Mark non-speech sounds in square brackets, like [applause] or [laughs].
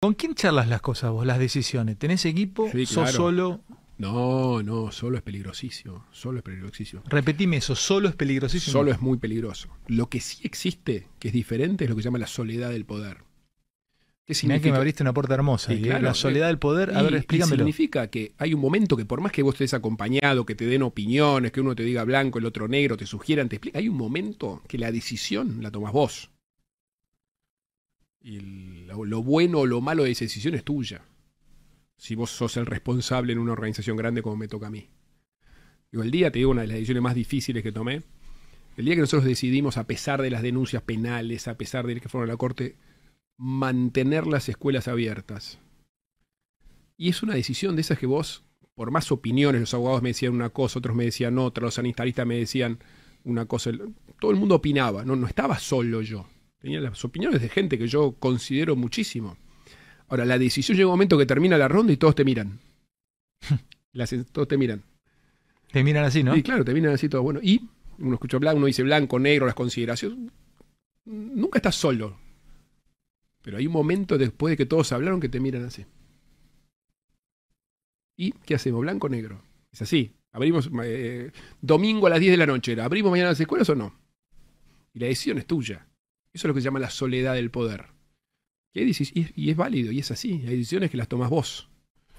¿Con quién charlas las cosas vos, las decisiones? ¿Tenés equipo? ¿Sos solo? No, no, solo es peligrosísimo. Solo es peligrosísimo. Repetime eso, solo es peligrosísimo. Solo es muy peligroso. Lo que sí existe, que es diferente, es lo que se llama la soledad del poder. ¿Qué significa? que me abriste una puerta hermosa. ¿eh? la eh, soledad del poder, a ver, explícamelo. Significa que hay un momento que por más que vos estés acompañado, que te den opiniones, que uno te diga blanco, el otro negro, te sugieran, te explica, hay un momento que la decisión la tomas vos. Y lo, bueno o lo malo de esa decisión es tuya. Si vos sos el responsable en una organización grande como me toca a mí. yo el día, te digo, una de las decisiones más difíciles que tomé, el día que nosotros decidimos, a pesar de las denuncias penales, a pesar de que fueron a la corte, mantener las escuelas abiertas. Y es una decisión de esas que vos, por más opiniones, los abogados me decían una cosa, otros me decían otra, los sanitaristas me decían una cosa, todo el mundo opinaba, no, no estaba solo yo. Tenía las opiniones de gente que yo considero muchísimo. Ahora, la decisión llega un momento que termina la ronda y todos te miran. [laughs] todos te miran. Te miran así, ¿no? Sí, claro, te miran así todos. Bueno, y uno escucha blanco, uno dice blanco, negro, las consideraciones. Nunca estás solo. Pero hay un momento después de que todos hablaron que te miran así. ¿Y qué hacemos? ¿Blanco negro? Es así. Abrimos eh, domingo a las 10 de la noche. ¿Abrimos mañana las escuelas o no? Y la decisión es tuya. Eso es lo que se llama la soledad del poder. ¿Qué Y es, y es válido, y es así. Hay decisiones que las tomas vos.